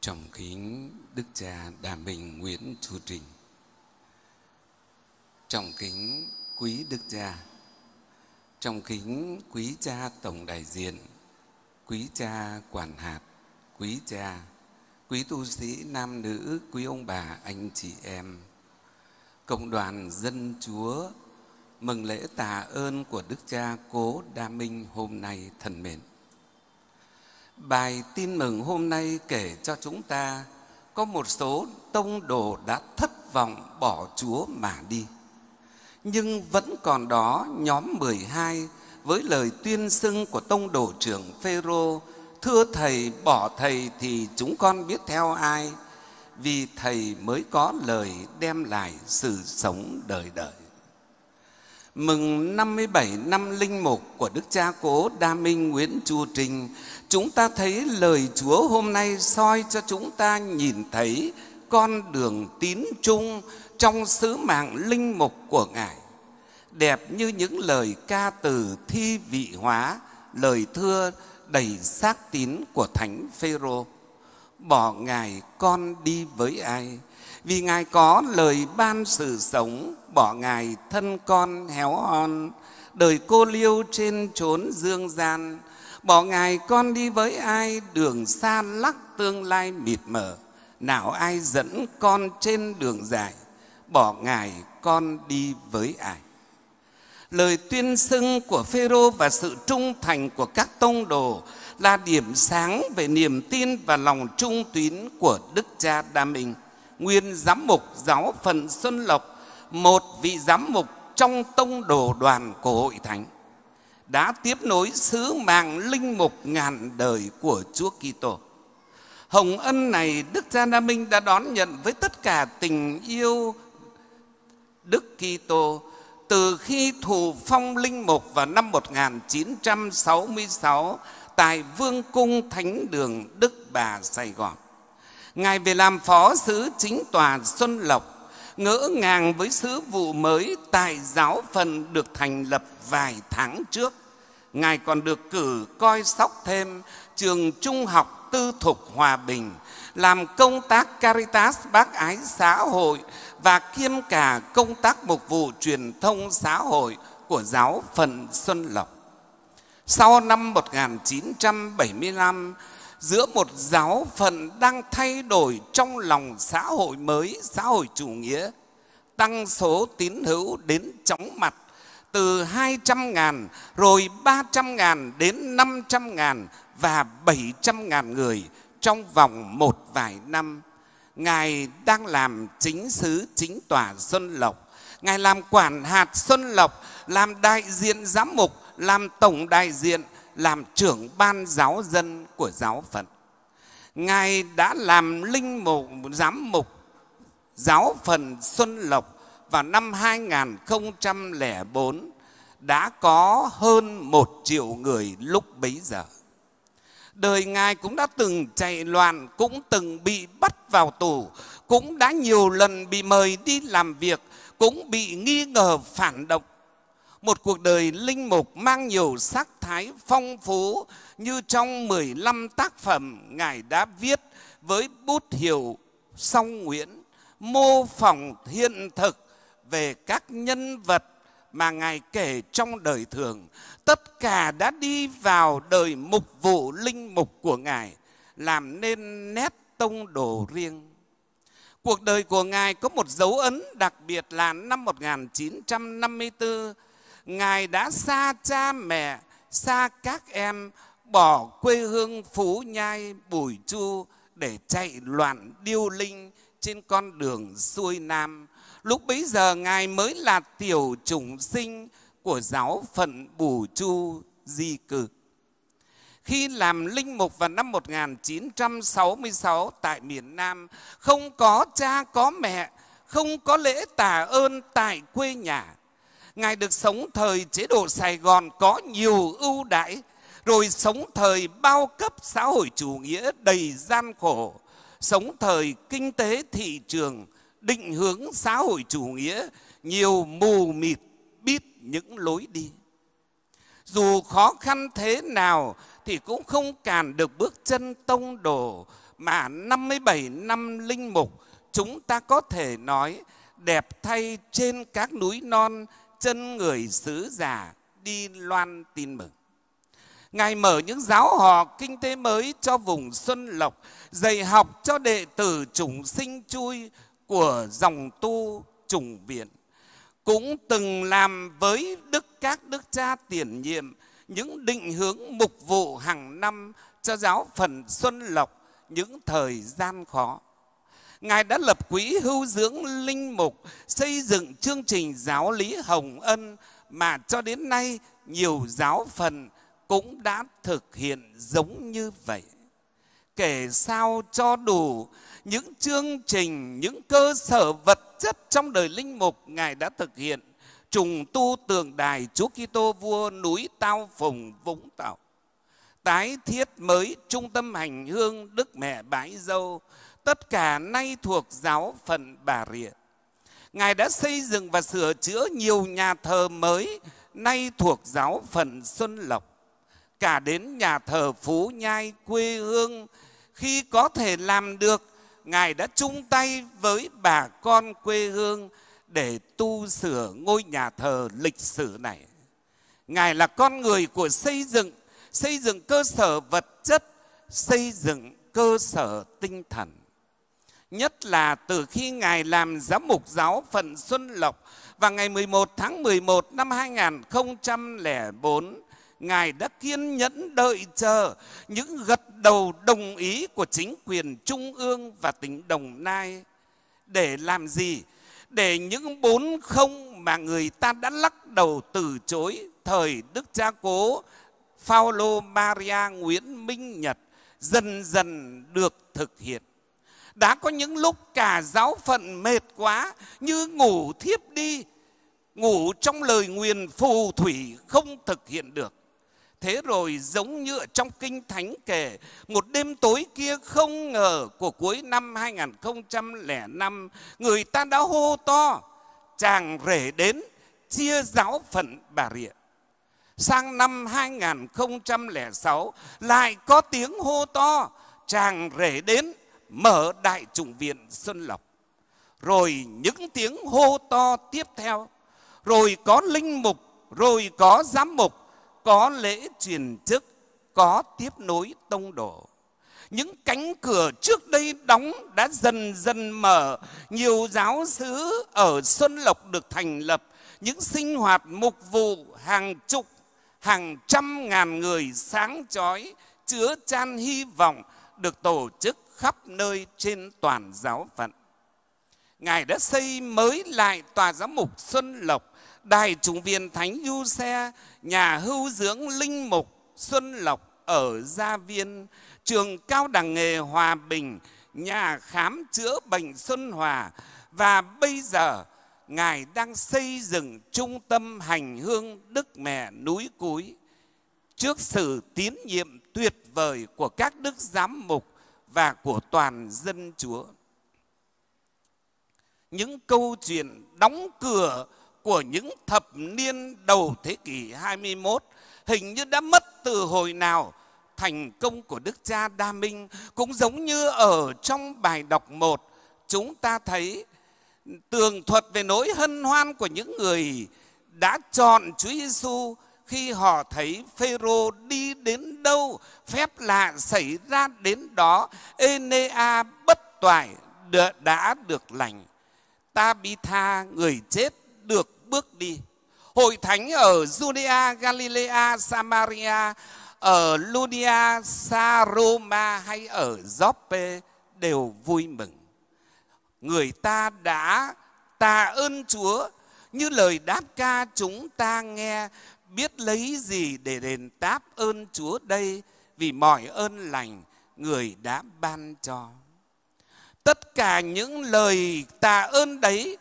Trọng kính Đức cha Đàm Bình Nguyễn Chu Trình Trọng kính quý Đức cha Trọng kính quý cha Tổng đại diện Quý cha Quản hạt Quý cha Quý tu sĩ nam nữ Quý ông bà anh chị em Cộng đoàn dân chúa Mừng lễ tạ ơn của Đức cha Cố Đa Minh hôm nay thần mến Bài tin mừng hôm nay kể cho chúng ta có một số tông đồ đã thất vọng bỏ Chúa mà đi. Nhưng vẫn còn đó nhóm 12 với lời tuyên xưng của tông đồ trưởng Phêrô, thưa thầy bỏ thầy thì chúng con biết theo ai? Vì thầy mới có lời đem lại sự sống đời đời mừng 57 năm linh mục của Đức Cha Cố Đa Minh Nguyễn Chu Trinh, chúng ta thấy lời Chúa hôm nay soi cho chúng ta nhìn thấy con đường tín trung trong sứ mạng linh mục của Ngài. Đẹp như những lời ca từ thi vị hóa, lời thưa đầy xác tín của Thánh Phêrô. rô bỏ Ngài con đi với ai? Vì Ngài có lời ban sự sống, bỏ Ngài thân con héo hon, đời cô liêu trên chốn dương gian. Bỏ Ngài con đi với ai, đường xa lắc tương lai mịt mờ, nào ai dẫn con trên đường dài, bỏ Ngài con đi với ai? lời tuyên xưng của Phêrô và sự trung thành của các tông đồ là điểm sáng về niềm tin và lòng trung tín của Đức Cha Đa Minh, nguyên giám mục giáo phận Xuân Lộc, một vị giám mục trong tông đồ đoàn của Hội Thánh đã tiếp nối sứ mạng linh mục ngàn đời của Chúa Kitô. Hồng ân này Đức Cha Đa Minh đã đón nhận với tất cả tình yêu Đức Kitô từ khi thủ phong linh mục vào năm 1966 tại Vương Cung Thánh Đường Đức Bà Sài Gòn. Ngài về làm phó sứ chính tòa Xuân Lộc, ngỡ ngàng với sứ vụ mới tại giáo phần được thành lập vài tháng trước. Ngài còn được cử coi sóc thêm trường trung học tư thục Hòa Bình – làm công tác Caritas bác ái xã hội và kiêm cả công tác mục vụ truyền thông xã hội của giáo phận Xuân Lộc. Sau năm 1975, giữa một giáo phận đang thay đổi trong lòng xã hội mới, xã hội chủ nghĩa, tăng số tín hữu đến chóng mặt từ 200 ngàn, rồi 300 ngàn đến 500 ngàn và 700 ngàn người trong vòng một vài năm ngài đang làm chính sứ chính tòa xuân lộc ngài làm quản hạt xuân lộc làm đại diện giám mục làm tổng đại diện làm trưởng ban giáo dân của giáo phận ngài đã làm linh mục giám mục giáo phận xuân lộc vào năm 2004 đã có hơn một triệu người lúc bấy giờ đời Ngài cũng đã từng chạy loạn, cũng từng bị bắt vào tù, cũng đã nhiều lần bị mời đi làm việc, cũng bị nghi ngờ phản động. Một cuộc đời linh mục mang nhiều sắc thái phong phú như trong 15 tác phẩm Ngài đã viết với bút hiệu song Nguyễn, mô phỏng hiện thực về các nhân vật mà Ngài kể trong đời thường, tất cả đã đi vào đời mục vụ linh mục của Ngài, làm nên nét tông đồ riêng. Cuộc đời của Ngài có một dấu ấn đặc biệt là năm 1954, Ngài đã xa cha mẹ, xa các em, bỏ quê hương Phú Nhai, Bùi Chu để chạy loạn điêu linh trên con đường xuôi Nam lúc bấy giờ Ngài mới là tiểu chủng sinh của giáo phận Bù Chu Di Cử. Khi làm linh mục vào năm 1966 tại miền Nam, không có cha có mẹ, không có lễ tạ ơn tại quê nhà. Ngài được sống thời chế độ Sài Gòn có nhiều ưu đãi, rồi sống thời bao cấp xã hội chủ nghĩa đầy gian khổ, sống thời kinh tế thị trường – định hướng xã hội chủ nghĩa nhiều mù mịt biết những lối đi dù khó khăn thế nào thì cũng không cản được bước chân tông đồ mà 57 năm linh mục chúng ta có thể nói đẹp thay trên các núi non chân người sứ giả đi loan tin mừng. Ngài mở những giáo họ kinh tế mới cho vùng Xuân Lộc, dạy học cho đệ tử chủng sinh chui, của dòng tu trùng viện cũng từng làm với đức các đức cha tiền nhiệm những định hướng mục vụ hàng năm cho giáo phần Xuân Lộc những thời gian khó. Ngài đã lập quỹ hưu dưỡng linh mục, xây dựng chương trình giáo lý Hồng Ân mà cho đến nay nhiều giáo phần cũng đã thực hiện giống như vậy kể sao cho đủ những chương trình, những cơ sở vật chất trong đời linh mục Ngài đã thực hiện trùng tu tượng đài Chúa Kitô vua núi Tao Phùng Vũng Tàu. Tái thiết mới trung tâm hành hương Đức Mẹ Bãi Dâu, tất cả nay thuộc giáo phận Bà Rịa. Ngài đã xây dựng và sửa chữa nhiều nhà thờ mới, nay thuộc giáo phận Xuân Lộc. Cả đến nhà thờ Phú Nhai quê hương khi có thể làm được ngài đã chung tay với bà con quê hương để tu sửa ngôi nhà thờ lịch sử này ngài là con người của xây dựng xây dựng cơ sở vật chất xây dựng cơ sở tinh thần nhất là từ khi Ngài làm giám mục giáo phận Xuân Lộc vào ngày 11 tháng 11 năm 2004 Ngài đã kiên nhẫn đợi chờ những gật đầu đồng ý của chính quyền Trung ương và tỉnh Đồng Nai. Để làm gì? Để những bốn không mà người ta đã lắc đầu từ chối thời Đức Cha Cố Phaolô Maria Nguyễn Minh Nhật dần dần được thực hiện. Đã có những lúc cả giáo phận mệt quá như ngủ thiếp đi, ngủ trong lời nguyền phù thủy không thực hiện được. Thế rồi giống như ở trong Kinh Thánh kể, một đêm tối kia không ngờ của cuối năm 2005, người ta đã hô to, chàng rể đến chia giáo phận Bà Rịa. Sang năm 2006 lại có tiếng hô to, chàng rể đến mở đại trùng viện Xuân Lộc. Rồi những tiếng hô to tiếp theo, rồi có linh mục, rồi có giám mục, có lễ truyền chức, có tiếp nối tông đồ. Những cánh cửa trước đây đóng đã dần dần mở, nhiều giáo sứ ở Xuân Lộc được thành lập, những sinh hoạt mục vụ hàng chục, hàng trăm ngàn người sáng chói chứa chan hy vọng được tổ chức khắp nơi trên toàn giáo phận. Ngài đã xây mới lại tòa giám mục Xuân Lộc đại chúng viên thánh du xe nhà hưu dưỡng linh mục xuân lộc ở gia viên trường cao đẳng nghề hòa bình nhà khám chữa bệnh xuân hòa và bây giờ ngài đang xây dựng trung tâm hành hương đức mẹ núi cúi trước sự tín nhiệm tuyệt vời của các đức giám mục và của toàn dân chúa những câu chuyện đóng cửa của những thập niên đầu thế kỷ 21 hình như đã mất từ hồi nào thành công của Đức cha Đa Minh cũng giống như ở trong bài đọc 1 chúng ta thấy tường thuật về nỗi hân hoan của những người đã chọn Chúa Giêsu khi họ thấy Phêrô đi đến đâu, phép lạ xảy ra đến đó, Enea bất toại đã được lành. Tabitha người chết được bước đi. Hội thánh ở Judea, Galilea, Samaria, ở Lunia, Saroma hay ở Joppe đều vui mừng. Người ta đã tạ ơn Chúa như lời đáp ca chúng ta nghe biết lấy gì để đền đáp ơn Chúa đây vì mọi ơn lành người đã ban cho. Tất cả những lời tạ ơn đấy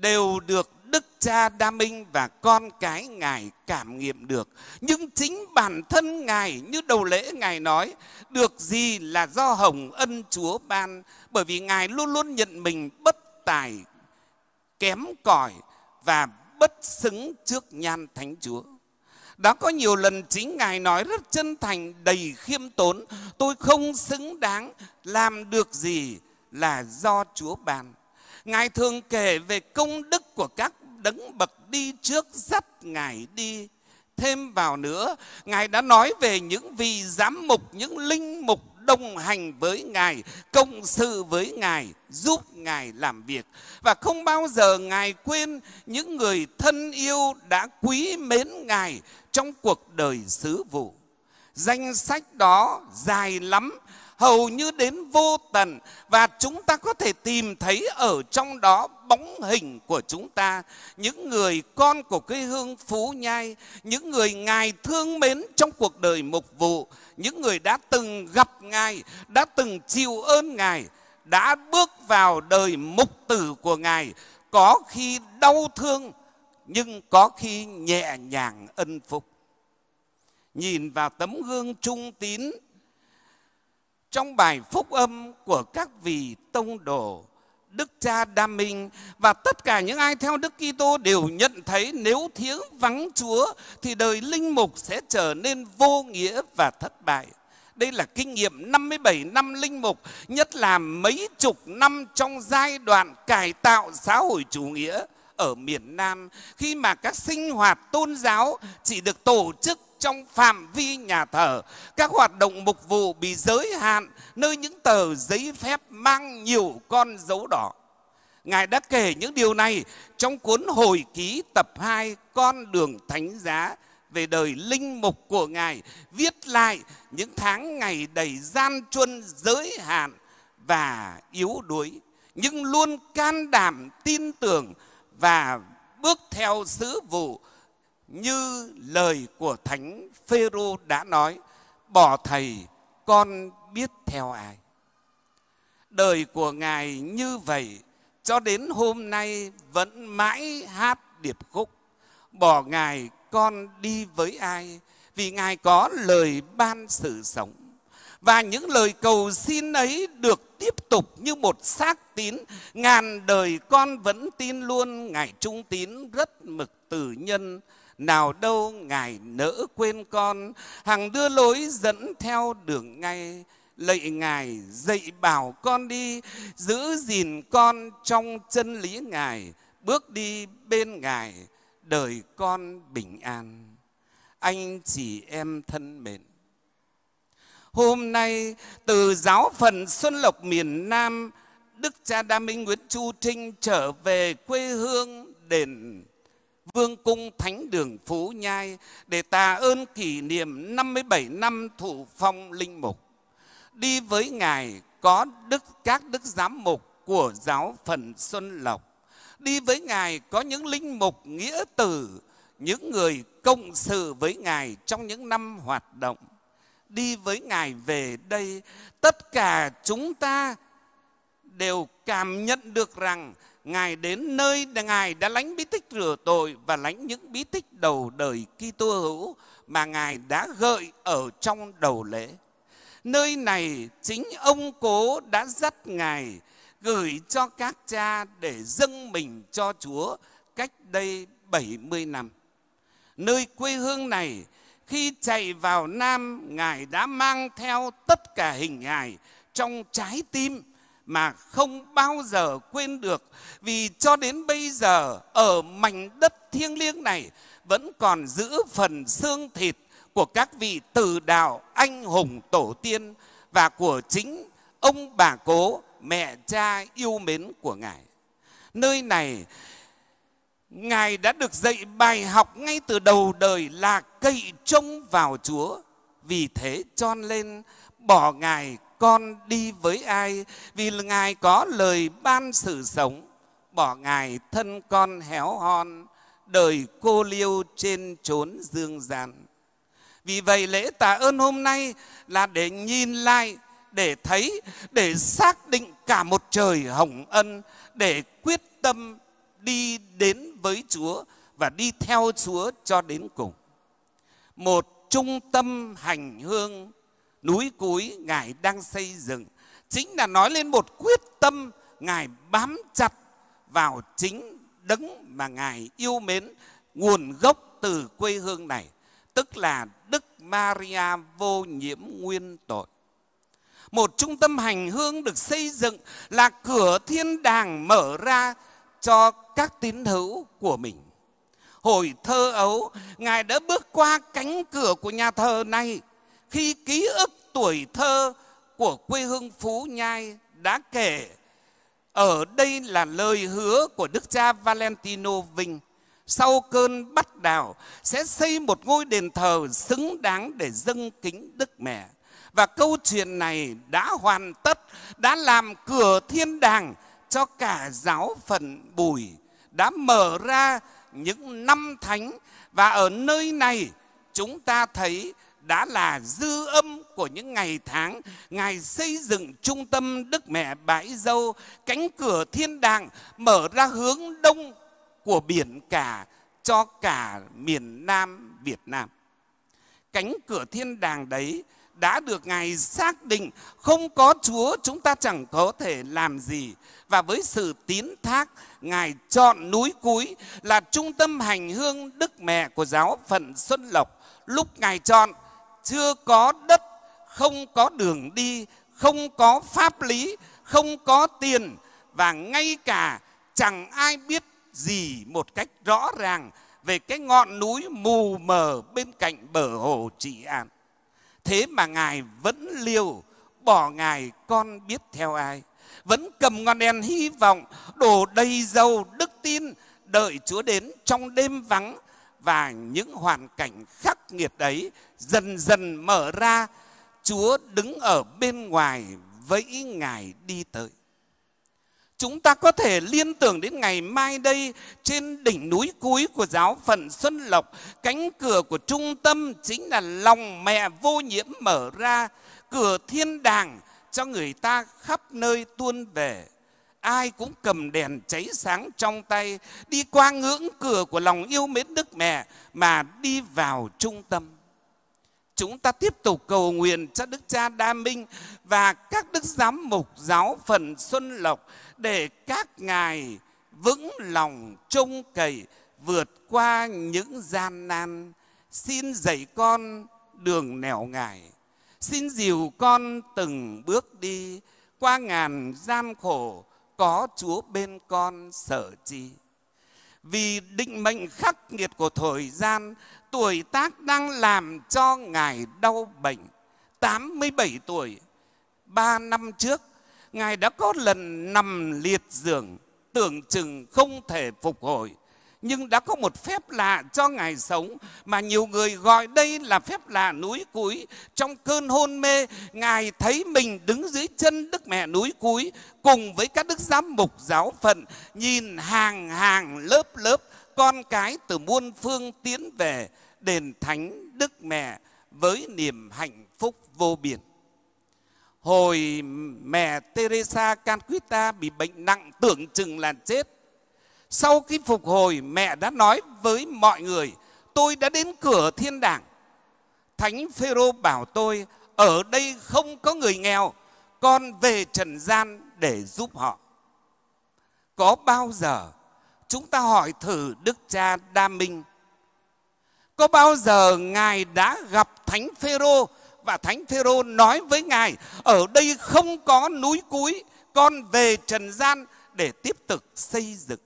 đều được Đức Cha Đa Minh và con cái Ngài cảm nghiệm được. Nhưng chính bản thân Ngài, như đầu lễ Ngài nói, được gì là do hồng ân Chúa ban, bởi vì Ngài luôn luôn nhận mình bất tài, kém cỏi và bất xứng trước nhan Thánh Chúa. Đã có nhiều lần chính Ngài nói rất chân thành, đầy khiêm tốn, tôi không xứng đáng làm được gì là do Chúa ban. Ngài thường kể về công đức của các đấng bậc đi trước dắt Ngài đi thêm vào nữa ngài đã nói về những vị giám mục những linh mục đồng hành với ngài công sự với ngài giúp ngài làm việc và không bao giờ ngài quên những người thân yêu đã quý mến ngài trong cuộc đời sứ vụ danh sách đó dài lắm hầu như đến vô tận và chúng ta có thể tìm thấy ở trong đó bóng hình của chúng ta những người con của quê hương phú nhai những người ngài thương mến trong cuộc đời mục vụ những người đã từng gặp ngài đã từng chịu ơn ngài đã bước vào đời mục tử của ngài có khi đau thương nhưng có khi nhẹ nhàng ân phục nhìn vào tấm gương trung tín trong bài phúc âm của các vị tông đồ, Đức Cha Đa Minh và tất cả những ai theo Đức Kitô đều nhận thấy nếu thiếu vắng Chúa thì đời linh mục sẽ trở nên vô nghĩa và thất bại. Đây là kinh nghiệm 57 năm linh mục, nhất là mấy chục năm trong giai đoạn cải tạo xã hội chủ nghĩa ở miền Nam khi mà các sinh hoạt tôn giáo chỉ được tổ chức trong phạm vi nhà thờ. Các hoạt động mục vụ bị giới hạn nơi những tờ giấy phép mang nhiều con dấu đỏ. Ngài đã kể những điều này trong cuốn hồi ký tập 2 Con đường Thánh giá về đời linh mục của Ngài, viết lại những tháng ngày đầy gian truân giới hạn và yếu đuối, nhưng luôn can đảm tin tưởng và bước theo sứ vụ như lời của thánh phêrô đã nói bỏ thầy con biết theo ai đời của ngài như vậy cho đến hôm nay vẫn mãi hát điệp khúc bỏ ngài con đi với ai vì ngài có lời ban sự sống và những lời cầu xin ấy được tiếp tục như một xác tín ngàn đời con vẫn tin luôn ngài trung tín rất mực từ nhân nào đâu ngài nỡ quên con hằng đưa lối dẫn theo đường ngay lạy ngài dạy bảo con đi giữ gìn con trong chân lý ngài bước đi bên ngài đời con bình an anh chị em thân mến hôm nay từ giáo phần xuân lộc miền nam đức cha đa minh nguyễn chu trinh trở về quê hương đền Vương Cung Thánh Đường Phú Nhai để tạ ơn kỷ niệm 57 năm thủ phong linh mục. Đi với Ngài có đức các đức giám mục của giáo phận Xuân Lộc. Đi với Ngài có những linh mục nghĩa tử, những người công sự với Ngài trong những năm hoạt động. Đi với Ngài về đây, tất cả chúng ta đều cảm nhận được rằng Ngài đến nơi Ngài đã lánh bí tích rửa tội và lánh những bí tích đầu đời Kitô hữu mà Ngài đã gợi ở trong đầu lễ. Nơi này chính ông cố đã dắt Ngài gửi cho các cha để dâng mình cho Chúa cách đây 70 năm. Nơi quê hương này, khi chạy vào Nam, Ngài đã mang theo tất cả hình hài trong trái tim mà không bao giờ quên được vì cho đến bây giờ ở mảnh đất thiêng liêng này vẫn còn giữ phần xương thịt của các vị từ đạo anh hùng tổ tiên và của chính ông bà cố mẹ cha yêu mến của ngài nơi này ngài đã được dạy bài học ngay từ đầu đời là cậy trông vào chúa vì thế cho nên bỏ ngài con đi với ai vì ngài có lời ban sự sống bỏ ngài thân con héo hon đời cô liêu trên chốn dương gian vì vậy lễ tạ ơn hôm nay là để nhìn lại để thấy để xác định cả một trời hồng ân để quyết tâm đi đến với chúa và đi theo chúa cho đến cùng một trung tâm hành hương núi cuối ngài đang xây dựng chính là nói lên một quyết tâm ngài bám chặt vào chính đấng mà ngài yêu mến nguồn gốc từ quê hương này tức là đức maria vô nhiễm nguyên tội một trung tâm hành hương được xây dựng là cửa thiên đàng mở ra cho các tín hữu của mình hồi thơ ấu ngài đã bước qua cánh cửa của nhà thờ này khi ký ức tuổi thơ của quê hương Phú Nhai đã kể. Ở đây là lời hứa của Đức cha Valentino Vinh sau cơn bắt đảo sẽ xây một ngôi đền thờ xứng đáng để dâng kính Đức Mẹ. Và câu chuyện này đã hoàn tất, đã làm cửa thiên đàng cho cả giáo phận Bùi, đã mở ra những năm thánh và ở nơi này chúng ta thấy đã là dư âm của những ngày tháng Ngài xây dựng trung tâm Đức Mẹ Bãi Dâu, cánh cửa thiên đàng mở ra hướng đông của biển cả cho cả miền Nam Việt Nam. Cánh cửa thiên đàng đấy đã được Ngài xác định không có Chúa chúng ta chẳng có thể làm gì. Và với sự tín thác, Ngài chọn núi cúi là trung tâm hành hương Đức Mẹ của giáo phận Xuân Lộc. Lúc Ngài chọn, chưa có đất không có đường đi không có pháp lý không có tiền và ngay cả chẳng ai biết gì một cách rõ ràng về cái ngọn núi mù mờ bên cạnh bờ hồ trị an thế mà ngài vẫn liều bỏ ngài con biết theo ai vẫn cầm ngọn đèn hy vọng đổ đầy dầu đức tin đợi chúa đến trong đêm vắng và những hoàn cảnh khắc nghiệt ấy dần dần mở ra chúa đứng ở bên ngoài với ngài đi tới chúng ta có thể liên tưởng đến ngày mai đây trên đỉnh núi cuối của giáo phận xuân lộc cánh cửa của trung tâm chính là lòng mẹ vô nhiễm mở ra cửa thiên đàng cho người ta khắp nơi tuôn về ai cũng cầm đèn cháy sáng trong tay, đi qua ngưỡng cửa của lòng yêu mến Đức Mẹ mà đi vào trung tâm. Chúng ta tiếp tục cầu nguyện cho Đức Cha Đa Minh và các Đức Giám Mục Giáo Phần Xuân Lộc để các ngài vững lòng trông cậy vượt qua những gian nan. Xin dạy con đường nẻo ngài, xin dìu con từng bước đi qua ngàn gian khổ có Chúa bên con sở chi. Vì định mệnh khắc nghiệt của thời gian, tuổi tác đang làm cho Ngài đau bệnh. 87 tuổi, 3 năm trước, Ngài đã có lần nằm liệt giường, tưởng chừng không thể phục hồi nhưng đã có một phép lạ cho Ngài sống mà nhiều người gọi đây là phép lạ núi cuối Trong cơn hôn mê, Ngài thấy mình đứng dưới chân Đức Mẹ núi cuối cùng với các đức giám mục giáo phận nhìn hàng hàng lớp lớp con cái từ muôn phương tiến về đền thánh Đức Mẹ với niềm hạnh phúc vô biên. Hồi mẹ Teresa Canquita bị bệnh nặng tưởng chừng là chết sau khi phục hồi, mẹ đã nói với mọi người, tôi đã đến cửa thiên đàng. Thánh Phêrô bảo tôi, ở đây không có người nghèo, con về trần gian để giúp họ. Có bao giờ chúng ta hỏi thử Đức Cha Đa Minh, có bao giờ Ngài đã gặp Thánh Phêrô và Thánh Phêrô nói với Ngài, ở đây không có núi cuối con về trần gian để tiếp tục xây dựng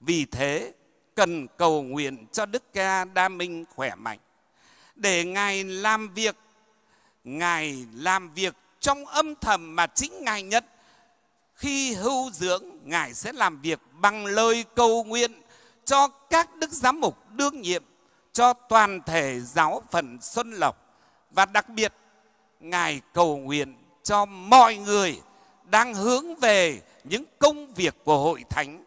vì thế, cần cầu nguyện cho Đức Ca Đa Minh khỏe mạnh, để Ngài làm việc, Ngài làm việc trong âm thầm mà chính Ngài nhận. Khi hưu dưỡng, Ngài sẽ làm việc bằng lời cầu nguyện cho các đức giám mục đương nhiệm, cho toàn thể giáo phận Xuân Lộc và đặc biệt Ngài cầu nguyện cho mọi người đang hướng về những công việc của hội thánh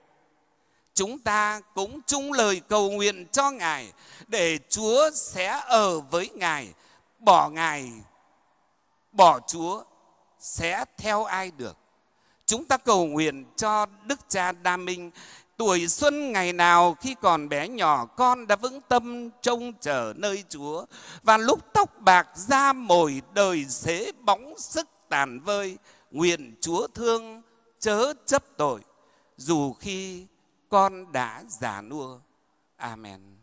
chúng ta cũng chung lời cầu nguyện cho Ngài để Chúa sẽ ở với Ngài, bỏ Ngài, bỏ Chúa sẽ theo ai được. Chúng ta cầu nguyện cho Đức Cha Đa Minh tuổi xuân ngày nào khi còn bé nhỏ con đã vững tâm trông chờ nơi Chúa và lúc tóc bạc da mồi đời xế bóng sức tàn vơi nguyện Chúa thương chớ chấp tội dù khi con đã già nua. Amen.